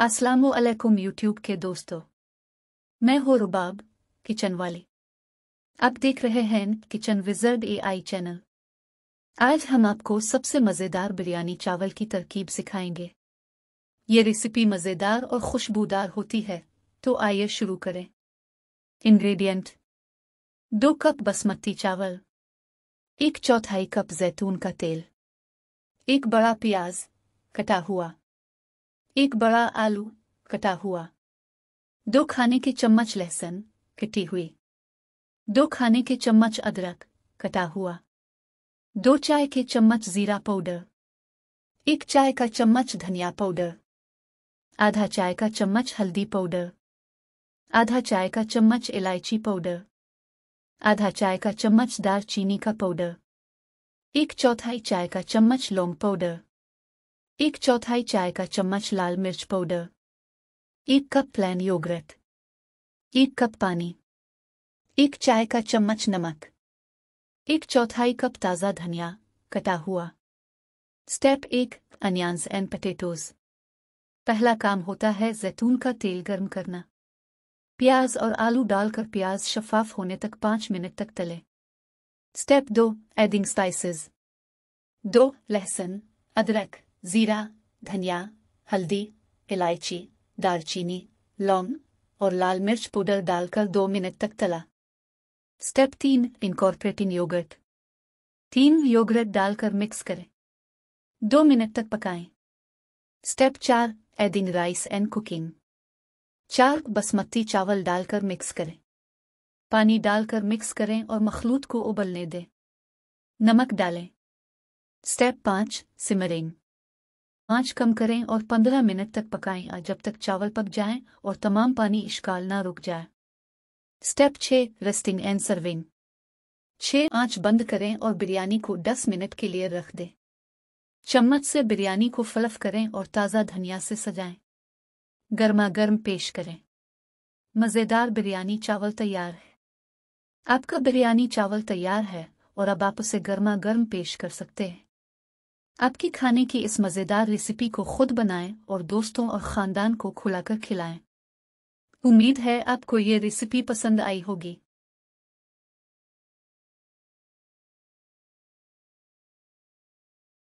असलकुम यूट्यूब के दोस्तों मैं हूँ रुबाब किचन वाली आप देख रहे हैं किचन विजर्ड एआई चैनल आज हम आपको सबसे मज़ेदार बिरयानी चावल की तरकीब सिखाएंगे ये रेसिपी मज़ेदार और खुशबूदार होती है तो आइए शुरू करें इंग्रेडिएंट दो कप बसमती चावल एक चौथाई कप जैतून का तेल एक बड़ा प्याज कटा हुआ एक बड़ा आलू कटा हुआ दो खाने के चम्मच लहसुन कटी हुई दो खाने के चम्मच अदरक कटा हुआ दो चाय के चम्मच जीरा पाउडर एक चाय का चम्मच धनिया पाउडर आधा चाय का चम्मच हल्दी पाउडर आधा चाय का चम्मच इलायची पाउडर आधा चाय का चम्मच दार चीनी का पाउडर एक चौथाई चाय का चम्मच लौंग पाउडर एक चौथाई चाय का चम्मच लाल मिर्च पाउडर एक कप प्लान योगर्ट एक कप पानी एक चाय का चम्मच नमक एक चौथाई कप ताज़ा धनिया कटा हुआ स्टेप एक अनियंस एंड पटेटोज पहला काम होता है जैतून का तेल गर्म करना प्याज और आलू डालकर प्याज शफाफ होने तक पांच मिनट तक तले स्टेप दो एडिंग स्पाइसेस दो लहसुन अदरक ज़ीरा धनिया हल्दी इलायची दालचीनी लौंग और लाल मिर्च पाउडर डालकर दो मिनट तक तला स्टेप तीन इनकॉर्पोरेटिंग योगर्ट तीन योगर्ट डालकर मिक्स करें दो मिनट तक पकाएं स्टेप चार एडिंग राइस एंड कुकिंग चार बासमती चावल डालकर मिक्स करें पानी डालकर मिक्स करें और मखलूत को उबलने दें नमक डालें स्टेप पांच सिमरिंग आंच कम करें और 15 मिनट तक पकाएं जब तक चावल पक जाएं और तमाम पानी इश्काल ना रुक जाए स्टेप छः रेस्टिंग एंड सर्विंग छः आंच बंद करें और बिरयानी को 10 मिनट के लिए रख दें चम्मच से बिरयानी को फलफ करें और ताज़ा धनिया से सजाएं गर्मा गर्म पेश करें मज़ेदार बिरयानी चावल तैयार है आपका बिरयानी चावल तैयार है और अब आप उसे गर्मा गर्म पेश कर सकते हैं आपके खाने की इस मज़ेदार रेसिपी को खुद बनाएं और दोस्तों और ख़ानदान को खुलाकर खिलाएं। उम्मीद है आपको ये रेसिपी पसंद आई होगी